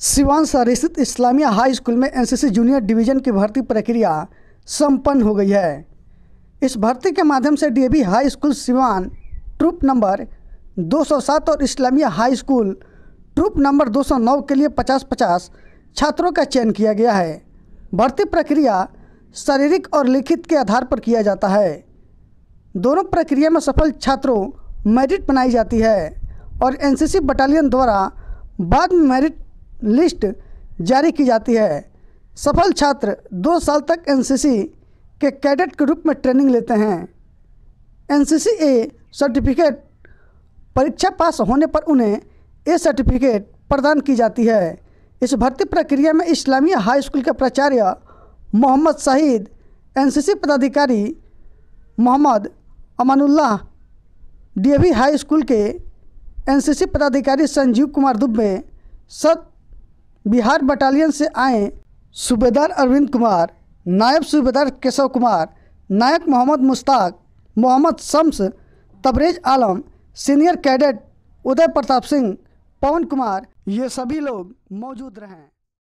sir स्थित Islamia high school में NCC junior division की भर्ती प्रक्रिया संपन्न हो गई है इस भर्ती के माध्यम से DAV high school Siwan troop number 207 और Islamia high school troop number 209 के लिए 50-50 छात्रों का चयन किया गया है भर्ती प्रक्रिया शारीरिक और लिखित के आधार पर किया जाता है दोनों प्रक्रिया में सफल छात्रों मेरिट बनाई जाती है और एनसीसी बटालियन द्वारा बाद में मेरिट लिस्ट जारी की जाती है सफल छात्र दो साल तक एनसीसी के कैडेट के रूप में ट्रेनिंग लेते हैं एनसीसी ए सर्टिफिकेट परीक्षा पास होने पर उन्हें ए सर्टिफिकेट प्रदान की जाती है इस भर्ती प्रक्रिया में इस्लामी हाई स्कूल के प्राचार्य मोहम्मद शहीद एनसीसी पदाधिकारी Mohammad Amanullah D high school के एनसीसी पदाधिकारी संजीव कुमार दुबे सत बिहार बटालियन से आए सूबेदार अरविंद कुमार नायब सूबेदार केशव कुमार नायक मोहम्मद मुश्ताक मोहम्मद शम्स तबरेज आलम सीनियर कैडेट उदय प्रताप सिंह पवन कुमार ये सभी लोग मौजूद रहें